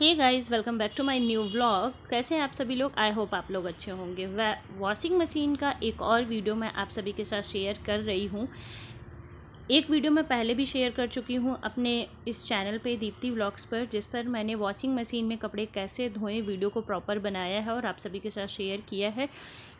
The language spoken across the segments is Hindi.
hey guys welcome back to my new vlog कैसे हैं आप सभी लोग आई होप आप लोग अच्छे होंगे वॉशिंग मशीन का एक और वीडियो मैं आप सभी के साथ शेयर कर रही हूँ एक वीडियो मैं पहले भी शेयर कर चुकी हूँ अपने इस चैनल पे दीप्ति व्लॉग्स पर जिस पर मैंने वॉशिंग मशीन में कपड़े कैसे धोएं वीडियो को प्रॉपर बनाया है और आप सभी के साथ शेयर किया है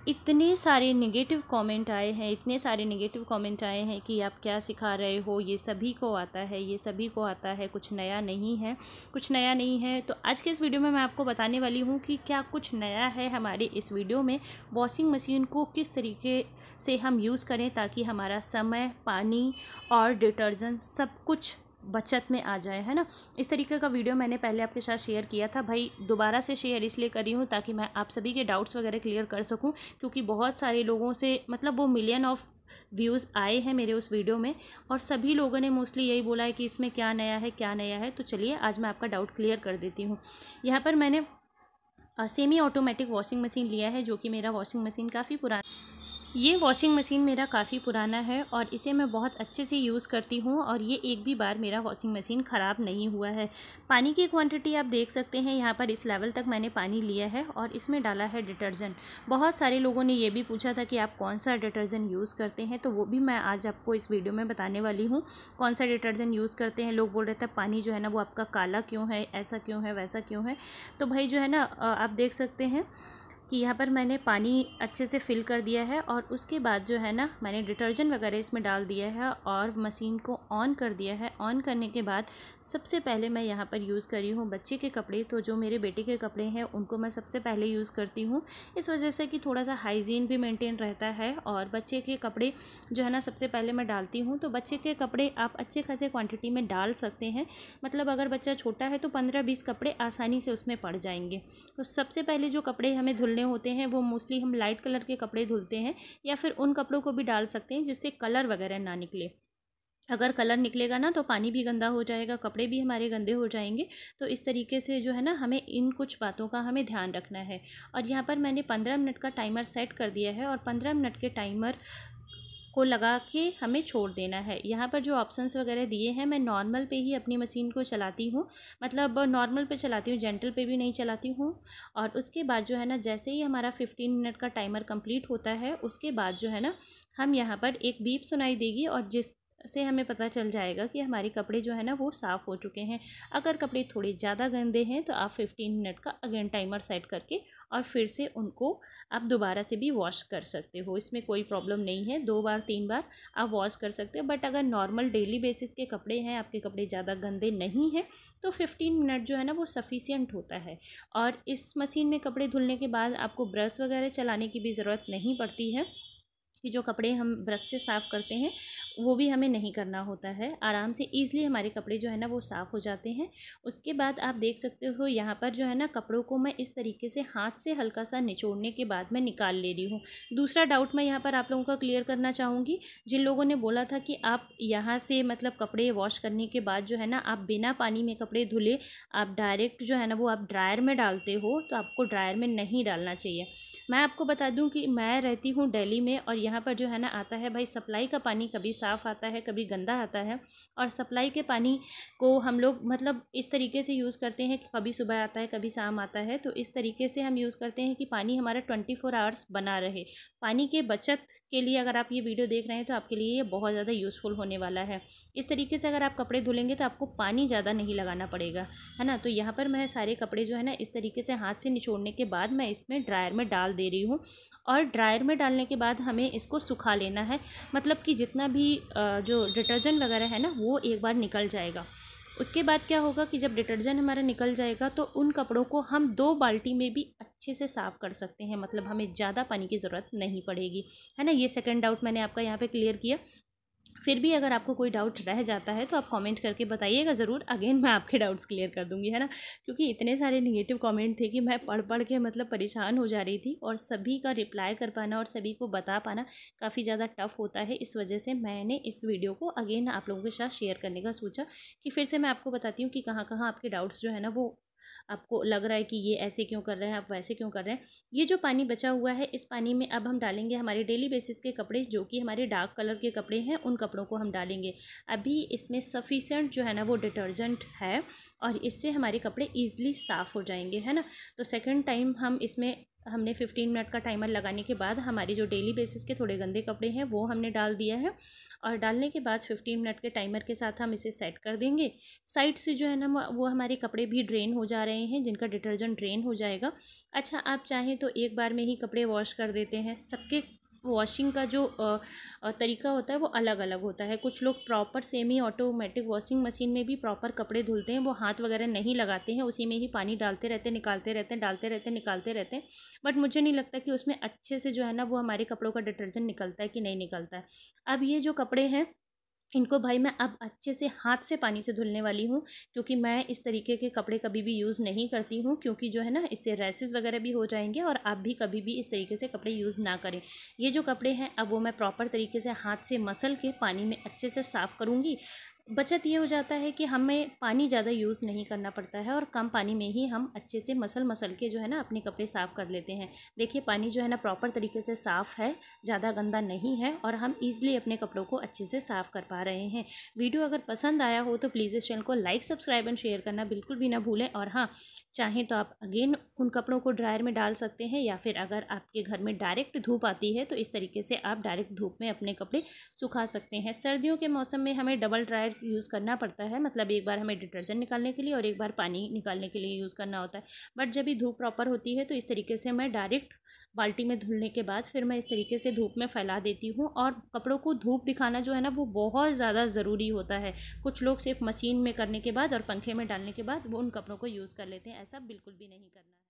इतने सारे नेगेटिव कमेंट आए हैं इतने सारे नेगेटिव कमेंट आए हैं कि आप क्या सिखा रहे हो ये सभी को आता है ये सभी को आता है कुछ नया नहीं है कुछ नया नहीं है तो आज के इस वीडियो में मैं आपको बताने वाली हूँ कि क्या कुछ नया है हमारे इस वीडियो में वॉशिंग मशीन को किस तरीके से हम यूज़ करें ताकि हमारा समय पानी और डिटर्जेंट सब कुछ बचत में आ जाए है ना इस तरीके का वीडियो मैंने पहले आपके साथ शेयर किया था भाई दोबारा से शेयर इसलिए कर रही हूँ ताकि मैं आप सभी के डाउट्स वगैरह क्लियर कर सकूँ क्योंकि बहुत सारे लोगों से मतलब वो मिलियन ऑफ व्यूज़ आए हैं मेरे उस वीडियो में और सभी लोगों ने मोस्टली यही बोला है कि इसमें क्या नया है क्या नया है तो चलिए आज मैं आपका डाउट क्लियर कर देती हूँ यहाँ पर मैंने सेमी ऑटोमेटिक वॉशिंग मशीन लिया है जो कि मेरा वॉशिंग मशीन काफ़ी पुराना ये वॉशिंग मशीन मेरा काफ़ी पुराना है और इसे मैं बहुत अच्छे से यूज़ करती हूँ और ये एक भी बार मेरा वॉशिंग मशीन ख़राब नहीं हुआ है पानी की क्वांटिटी आप देख सकते हैं यहाँ पर इस लेवल तक मैंने पानी लिया है और इसमें डाला है डिटर्जेंट बहुत सारे लोगों ने ये भी पूछा था कि आप कौन सा डिटर्जेंट यूज़ करते हैं तो वो भी मैं आज आपको इस वीडियो में बताने वाली हूँ कौन सा डिटर्जेंट यूज़ करते हैं लोग बोल रहे थे पानी जो है ना वो आपका काला क्यों है ऐसा क्यों है वैसा क्यों है तो भाई जो है ना आप देख सकते हैं कि यहाँ पर मैंने पानी अच्छे से फिल कर दिया है और उसके बाद जो है ना मैंने डिटर्जेंट वगैरह इसमें डाल दिया है और मशीन को ऑन कर दिया है ऑन करने के बाद सबसे पहले मैं यहाँ पर यूज़ करी हूँ बच्चे के कपड़े तो जो मेरे बेटे के कपड़े हैं उनको मैं सबसे पहले यूज़ करती हूँ इस वजह से कि थोड़ा सा हाइजीन भी मेनटेन रहता है और बच्चे के कपड़े जो है ना सबसे पहले मैं डालती हूँ तो बच्चे के कपड़े आप अच्छे खासे क्वान्टिटी में डाल सकते हैं मतलब अगर बच्चा छोटा है तो पंद्रह बीस कपड़े आसानी से उसमें पड़ जाएंगे तो सबसे पहले जो कपड़े हमें धुलने बने होते हैं वो मोस्टली हम लाइट कलर के कपड़े धुलते हैं या फिर उन कपड़ों को भी डाल सकते हैं जिससे कलर वगैरह ना निकले अगर कलर निकलेगा ना तो पानी भी गंदा हो जाएगा कपड़े भी हमारे गंदे हो जाएंगे तो इस तरीके से जो है ना हमें इन कुछ बातों का हमें ध्यान रखना है और यहाँ पर मैंने पंद्रह मिनट का टाइमर सेट कर दिया है और पंद्रह मिनट के टाइमर को लगा के हमें छोड़ देना है यहाँ पर जो ऑप्शंस वगैरह दिए हैं मैं नॉर्मल पे ही अपनी मशीन को चलाती हूँ मतलब नॉर्मल पे चलाती हूँ जेंटल पे भी नहीं चलाती हूँ और उसके बाद जो है ना जैसे ही हमारा फिफ्टीन मिनट का टाइमर कंप्लीट होता है उसके बाद जो है ना हम यहाँ पर एक बीप सुनाई देगी और जिस से हमें पता चल जाएगा कि हमारे कपड़े जो है ना वो साफ़ हो चुके हैं अगर कपड़े थोड़े ज़्यादा गंदे हैं तो आप फिफ्टीन मिनट का अगेन टाइमर सेट करके और फिर से उनको आप दोबारा से भी वॉश कर सकते हो इसमें कोई प्रॉब्लम नहीं है दो बार तीन बार आप वॉश कर सकते हो बट अगर नॉर्मल डेली बेसिस के कपड़े हैं आपके कपड़े ज़्यादा गंदे नहीं हैं तो फिफ्टीन मिनट जो है ना वो सफिशियंट होता है और इस मशीन में कपड़े धुलने के बाद आपको ब्रश वगैरह चलाने की भी ज़रूरत नहीं पड़ती है कि जो कपड़े हम ब्रश से साफ़ करते हैं वो भी हमें नहीं करना होता है आराम से ईज़िली हमारे कपड़े जो है ना वो साफ़ हो जाते हैं उसके बाद आप देख सकते हो यहाँ पर जो है ना कपड़ों को मैं इस तरीके से हाथ से हल्का सा निचोड़ने के बाद मैं निकाल ले रही हूँ दूसरा डाउट मैं यहाँ पर आप लोगों का क्लियर करना चाहूँगी जिन लोगों ने बोला था कि आप यहाँ से मतलब कपड़े वॉश करने के बाद जो है ना आप बिना पानी में कपड़े धुले आप डायरेक्ट जो है ना वो आप ड्रायर में डालते हो तो आपको ड्रायर में नहीं डालना चाहिए मैं आपको बता दूँ कि मैं रहती हूँ डेली में और यहाँ पर जो है ना आता है भाई सप्लाई का पानी कभी साफ साफ़ आता है कभी गंदा आता है और सप्लाई के पानी को हम लोग मतलब इस तरीके से यूज़ करते हैं कि कभी सुबह आता है कभी शाम आता है तो इस तरीके से हम यूज़ करते हैं कि पानी हमारा ट्वेंटी फोर आवर्स बना रहे पानी के बचत के लिए अगर आप ये वीडियो देख रहे हैं तो आपके लिए ये बहुत ज़्यादा यूज़फुल होने वाला है इस तरीके से अगर आप कपड़े धुलेंगे तो आपको पानी ज़्यादा नहीं लगाना पड़ेगा है ना तो यहाँ पर मैं सारे कपड़े जो है ना इस तरीके से हाथ से निचोड़ने के बाद मैं इसमें ड्रायर में डाल दे रही हूँ और ड्रायर में डालने के बाद हमें इसको सुखा लेना है मतलब कि जितना भी जो डिटर्जेंट वगैरह है ना वो एक बार निकल जाएगा उसके बाद क्या होगा कि जब डिटर्जेंट हमारा निकल जाएगा तो उन कपड़ों को हम दो बाल्टी में भी अच्छे से साफ़ कर सकते हैं मतलब हमें ज़्यादा पानी की ज़रूरत नहीं पड़ेगी है ना ये सेकंड डाउट मैंने आपका यहाँ पे क्लियर किया फिर भी अगर आपको कोई डाउट रह जाता है तो आप कमेंट करके बताइएगा ज़रूर अगेन मैं आपके डाउट्स क्लियर कर दूंगी है ना क्योंकि इतने सारे निगेटिव कमेंट थे कि मैं पढ़ पढ़ के मतलब परेशान हो जा रही थी और सभी का रिप्लाई कर पाना और सभी को बता पाना काफ़ी ज़्यादा टफ होता है इस वजह से मैंने इस वीडियो को अगेन आप लोगों के साथ शेयर करने का सोचा कि फिर से मैं आपको बताती हूँ कि कहाँ कहाँ आपके डाउट्स जो है ना वो आपको लग रहा है कि ये ऐसे क्यों कर रहे हैं आप वैसे क्यों कर रहे हैं ये जो पानी बचा हुआ है इस पानी में अब हम डालेंगे हमारे डेली बेसिस के कपड़े जो कि हमारे डार्क कलर के कपड़े हैं उन कपड़ों को हम डालेंगे अभी इसमें सफिशेंट जो है ना वो डिटर्जेंट है और इससे हमारे कपड़े ईजिली साफ़ हो जाएंगे है ना तो सेकेंड टाइम हम इसमें हमने 15 मिनट का टाइमर लगाने के बाद हमारी जो डेली बेसिस के थोड़े गंदे कपड़े हैं वो हमने डाल दिया है और डालने के बाद 15 मिनट के टाइमर के साथ हम इसे सेट कर देंगे साइड से जो है ना वो हमारे कपड़े भी ड्रेन हो जा रहे हैं जिनका डिटर्जेंट ड्रेन हो जाएगा अच्छा आप चाहें तो एक बार में ही कपड़े वॉश कर देते हैं सबके वॉशिंग का जो तरीका होता है वो अलग अलग होता है कुछ लोग proper semi automatic washing machine में भी प्रॉपर कपड़े धुलते हैं वो हाथ वगैरह नहीं लगाते हैं उसी में ही पानी डालते रहते निकालते रहते हैं डालते रहते निकालते रहते हैं बट मुझे नहीं लगता कि उसमें अच्छे से जो है ना वो हमारे कपड़ों का डिटर्जेंट निकलता है कि नहीं निकलता है अब ये जो कपड़े हैं इनको भाई मैं अब अच्छे से हाथ से पानी से धुलने वाली हूँ क्योंकि मैं इस तरीके के कपड़े कभी भी यूज़ नहीं करती हूँ क्योंकि जो है ना इससे रैसेज़ वगैरह भी हो जाएंगे और आप भी कभी भी इस तरीके से कपड़े यूज़ ना करें ये जो कपड़े हैं अब वो मैं प्रॉपर तरीके से हाथ से मसल के पानी में अच्छे से साफ़ करूँगी बचत ये हो जाता है कि हमें पानी ज़्यादा यूज़ नहीं करना पड़ता है और कम पानी में ही हम अच्छे से मसल मसल के जो है ना अपने कपड़े साफ़ कर लेते हैं देखिए पानी जो है ना प्रॉपर तरीके से साफ़ है ज़्यादा गंदा नहीं है और हम ईज़िली अपने कपड़ों को अच्छे से साफ़ कर पा रहे हैं वीडियो अगर पसंद आया हो तो प्लीज़ इस चैनल को लाइक सब्सक्राइब एंड शेयर करना बिल्कुल भी ना भूलें और हाँ चाहें तो आप अगेन उन कपड़ों को ड्रायर में डाल सकते हैं या फिर अगर आपके घर में डायरेक्ट धूप आती है तो इस तरीके से आप डायरेक्ट धूप में अपने कपड़े सुखा सकते हैं सर्दियों के मौसम में हमें डबल ड्रायर यूज़ करना पड़ता है मतलब एक बार हमें डिटर्जेंट निकालने के लिए और एक बार पानी निकालने के लिए यूज़ करना होता है बट जब ये धूप प्रॉपर होती है तो इस तरीके से मैं डायरेक्ट बाल्टी में धुलने के बाद फिर मैं इस तरीके से धूप में फैला देती हूँ और कपड़ों को धूप दिखाना जो है ना वो बहुत ज़्यादा ज़रूरी होता है कुछ लोग सिर्फ मशीन में करने के बाद और पंखे में डालने के बाद वो उन कपड़ों को यूज़ कर लेते हैं ऐसा बिल्कुल भी नहीं करना